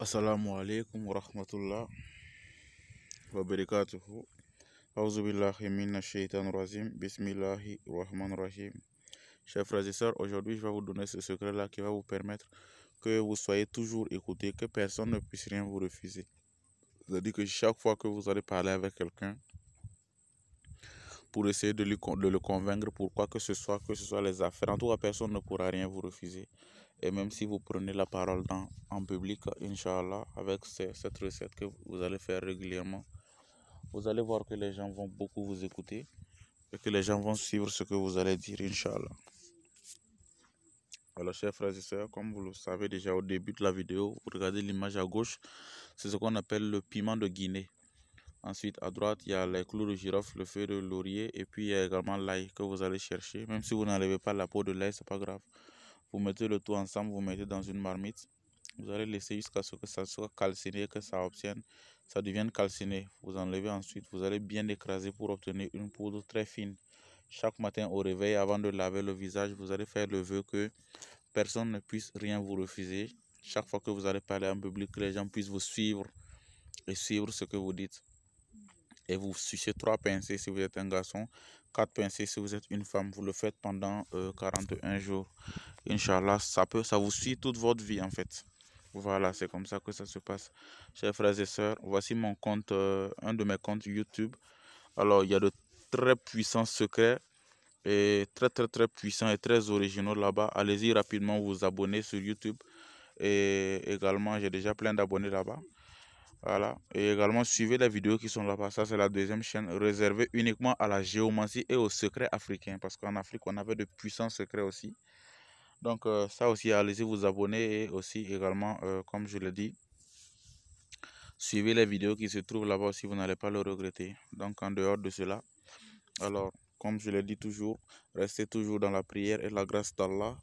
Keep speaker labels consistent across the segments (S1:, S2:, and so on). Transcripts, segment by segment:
S1: Assalamu alaikum wa wabarakatuhu. Auzu billahi minash shaitan rajim. Bismillahi rahman rahim. Chers frères et sœurs, aujourd'hui je vais vous donner ce secret-là qui va vous permettre que vous soyez toujours écoutés, que personne ne puisse rien vous refuser. C'est-à-dire que chaque fois que vous allez parler avec quelqu'un, pour essayer de, de le convaincre pour quoi que ce soit, que ce soit les affaires. En tout cas, personne ne pourra rien vous refuser et même si vous prenez la parole dans, en public, Inch'Allah, avec cette recette que vous allez faire régulièrement, vous allez voir que les gens vont beaucoup vous écouter et que les gens vont suivre ce que vous allez dire, Inch'Allah. Alors, chers frères et sœurs, comme vous le savez déjà au début de la vidéo, vous regardez l'image à gauche, c'est ce qu'on appelle le piment de Guinée. Ensuite, à droite, il y a les clous de girofle, le feu de laurier et puis il y a également l'ail que vous allez chercher. Même si vous n'enlevez pas la peau de l'ail, c'est pas grave. Vous mettez le tout ensemble, vous mettez dans une marmite. Vous allez laisser jusqu'à ce que ça soit calciné, que ça obtienne, ça devienne calciné. Vous enlevez ensuite, vous allez bien écraser pour obtenir une poudre très fine. Chaque matin au réveil, avant de laver le visage, vous allez faire le vœu que personne ne puisse rien vous refuser. Chaque fois que vous allez parler en public, que les gens puissent vous suivre et suivre ce que vous dites et vous sucez trois pincées si vous êtes un garçon, 4 pincées si vous êtes une femme. Vous le faites pendant 41 euh, jours. Inch'Allah, ça, peut, ça vous suit toute votre vie en fait. Voilà, c'est comme ça que ça se passe. Chers frères et sœurs, voici mon compte, euh, un de mes comptes YouTube. Alors, il y a de très puissants secrets et très très très puissants et très originaux là-bas. Allez-y rapidement vous abonner sur YouTube. Et également, j'ai déjà plein d'abonnés là-bas. Voilà. Et également, suivez les vidéos qui sont là-bas. Ça, c'est la deuxième chaîne réservée uniquement à la géomancie et aux secrets africains. Parce qu'en Afrique, on avait de puissants secrets aussi. Donc, euh, ça aussi, allez-y vous abonner. Et aussi, également, euh, comme je l'ai dit, suivez les vidéos qui se trouvent là-bas aussi. Vous n'allez pas le regretter. Donc, en dehors de cela, alors, comme je l'ai dit toujours, restez toujours dans la prière et la grâce d'Allah.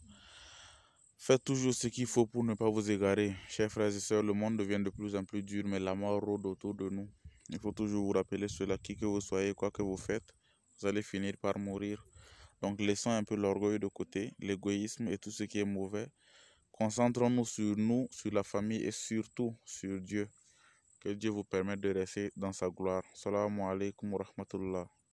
S1: Faites toujours ce qu'il faut pour ne pas vous égarer. Chers frères et sœurs, le monde devient de plus en plus dur, mais la mort rôde autour de nous. Il faut toujours vous rappeler cela, qui que vous soyez, quoi que vous faites, vous allez finir par mourir. Donc laissons un peu l'orgueil de côté, l'égoïsme et tout ce qui est mauvais. Concentrons-nous sur nous, sur la famille et surtout sur Dieu. Que Dieu vous permette de rester dans sa gloire. Salam alaikum wa rahmatullah.